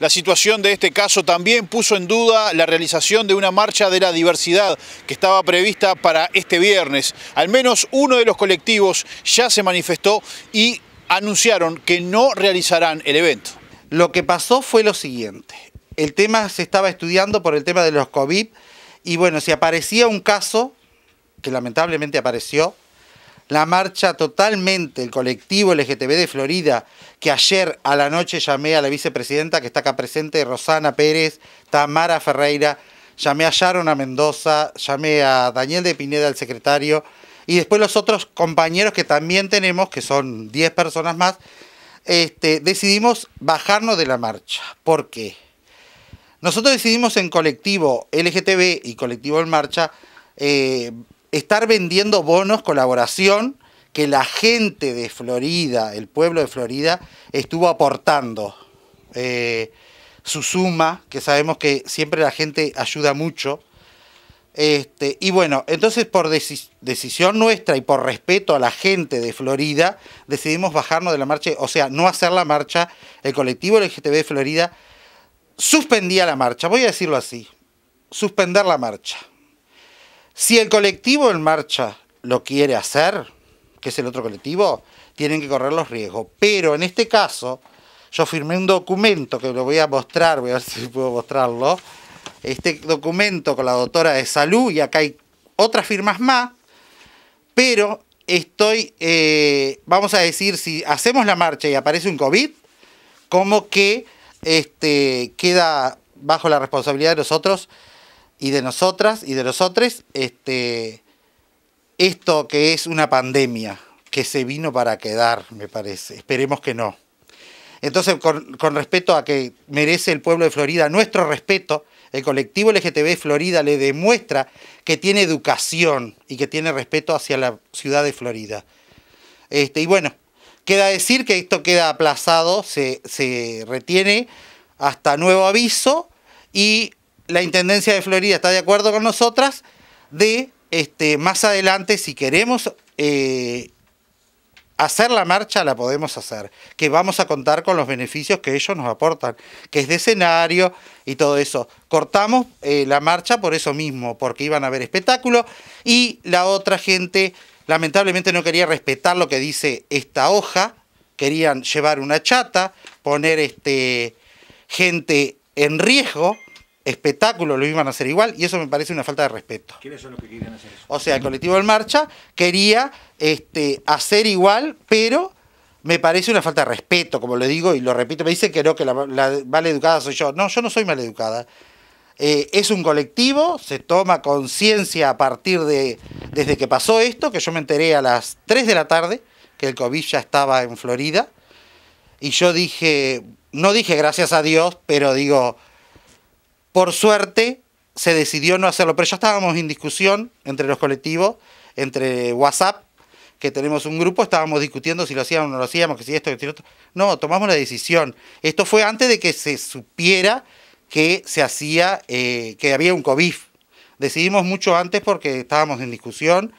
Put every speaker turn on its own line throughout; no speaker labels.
La situación de este caso también puso en duda la realización de una marcha de la diversidad que estaba prevista para este viernes. Al menos uno de los colectivos ya se manifestó y anunciaron que no realizarán el evento. Lo que pasó fue lo siguiente. El tema se estaba estudiando por el tema de los COVID y bueno, si aparecía un caso, que lamentablemente apareció, la marcha totalmente, el colectivo LGTB de Florida, que ayer a la noche llamé a la vicepresidenta que está acá presente, Rosana Pérez, Tamara Ferreira, llamé a Sharon a Mendoza, llamé a Daniel de Pineda, el secretario, y después los otros compañeros que también tenemos, que son 10 personas más, este, decidimos bajarnos de la marcha. ¿Por qué? Nosotros decidimos en colectivo LGTB y colectivo en marcha eh, estar vendiendo bonos colaboración que la gente de Florida, el pueblo de Florida, estuvo aportando. Eh, su suma, que sabemos que siempre la gente ayuda mucho. Este, y bueno, entonces por decisión nuestra y por respeto a la gente de Florida, decidimos bajarnos de la marcha, o sea, no hacer la marcha. El colectivo LGTB de Florida suspendía la marcha, voy a decirlo así, suspender la marcha. Si el colectivo en marcha lo quiere hacer, que es el otro colectivo, tienen que correr los riesgos. Pero en este caso, yo firmé un documento que lo voy a mostrar, voy a ver si puedo mostrarlo. Este documento con la doctora de salud, y acá hay otras firmas más, pero estoy, eh, vamos a decir, si hacemos la marcha y aparece un COVID, como que este, queda bajo la responsabilidad de nosotros y de nosotras y de los otros este, esto que es una pandemia que se vino para quedar, me parece. Esperemos que no. Entonces, con, respeto a que merece el pueblo de Florida nuestro respeto, el colectivo LGTB Florida le demuestra que tiene educación y que tiene respeto hacia la ciudad de Florida. Este, y bueno, queda decir que esto queda aplazado, se, se retiene hasta nuevo aviso y la Intendencia de Florida está de acuerdo con nosotras de este, más adelante, si queremos eh, hacer la marcha, la podemos hacer, que vamos a contar con los beneficios que ellos nos aportan, que es de escenario y todo eso. Cortamos eh, la marcha por eso mismo, porque iban a haber espectáculo y la otra gente lamentablemente no quería respetar lo que dice esta hoja, querían llevar una chata, poner este, gente en riesgo espectáculos lo iban a hacer igual y eso me parece una falta de respeto. ¿Quiénes son los que querían hacer eso? O sea, el colectivo en marcha quería este, hacer igual, pero me parece una falta de respeto, como lo digo y lo repito. Me dicen que no, que la, maleducada soy yo. No, yo no soy maleducada. Eh, es un colectivo, se toma conciencia a partir de, desde que pasó esto, que yo me enteré a las 3 de la tarde, que el COVID ya estaba en Florida, y yo dije, no dije gracias a Dios, pero digo, por suerte, se decidió no hacerlo, pero ya estábamos en discusión entre los colectivos, entre WhatsApp, que tenemos un grupo, estábamos discutiendo si lo hacíamos o no lo hacíamos, que si esto, que si otro. No, tomamos la decisión. Esto fue antes de que se supiera que se hacía, eh, que había un COVID. Decidimos mucho antes porque estábamos en discusión.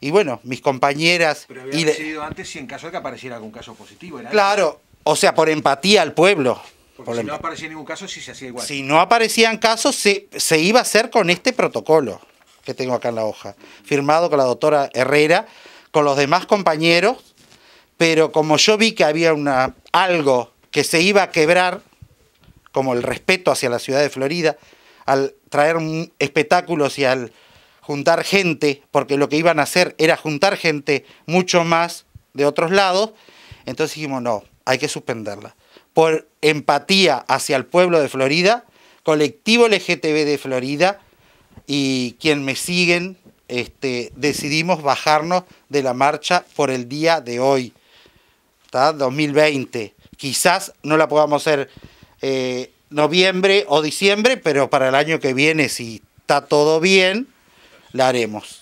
Y bueno, mis compañeras. Pero habían decidido antes si en caso de que apareciera algún caso positivo. claro, o sea, por empatía al pueblo. Porque si no aparecía ningún caso, sí se hacía igual. Si no aparecían casos, se, se iba a hacer con este protocolo que tengo acá en la hoja, firmado con la doctora Herrera, con los demás compañeros, pero como yo vi que había una, algo que se iba a quebrar, como el respeto hacia la ciudad de Florida, al traer espectáculos y al juntar gente, porque lo que iban a hacer era juntar gente mucho más de otros lados, entonces dijimos, no, hay que suspenderla por empatía hacia el pueblo de Florida, colectivo LGTB de Florida y quien me siguen, este, decidimos bajarnos de la marcha por el día de hoy, 2020. Quizás no la podamos hacer eh, noviembre o diciembre, pero para el año que viene, si está todo bien, la haremos.